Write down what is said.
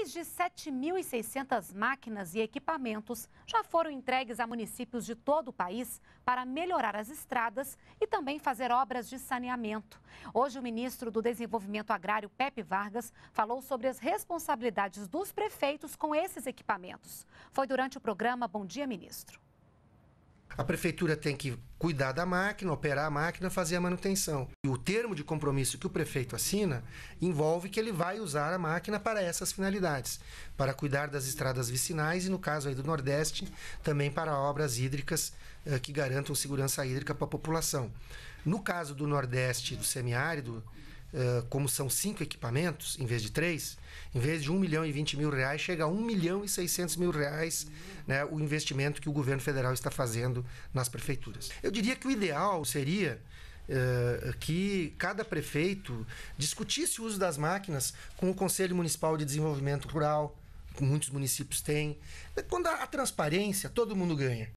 Mais de 7.600 máquinas e equipamentos já foram entregues a municípios de todo o país para melhorar as estradas e também fazer obras de saneamento. Hoje, o ministro do Desenvolvimento Agrário, Pepe Vargas, falou sobre as responsabilidades dos prefeitos com esses equipamentos. Foi durante o programa Bom Dia, Ministro. A prefeitura tem que cuidar da máquina, operar a máquina, fazer a manutenção. E o termo de compromisso que o prefeito assina envolve que ele vai usar a máquina para essas finalidades, para cuidar das estradas vicinais e, no caso aí do Nordeste, também para obras hídricas eh, que garantam segurança hídrica para a população. No caso do Nordeste, do semiárido, eh, como são cinco equipamentos, em vez de três, em vez de 1 milhão e 20 mil reais, chega a 1 milhão e 600 mil reais né, o investimento que o governo federal está fazendo nas prefeituras. Eu diria que o ideal seria Uh, que cada prefeito discutisse o uso das máquinas com o Conselho Municipal de Desenvolvimento Rural, que muitos municípios têm. Quando há a transparência, todo mundo ganha.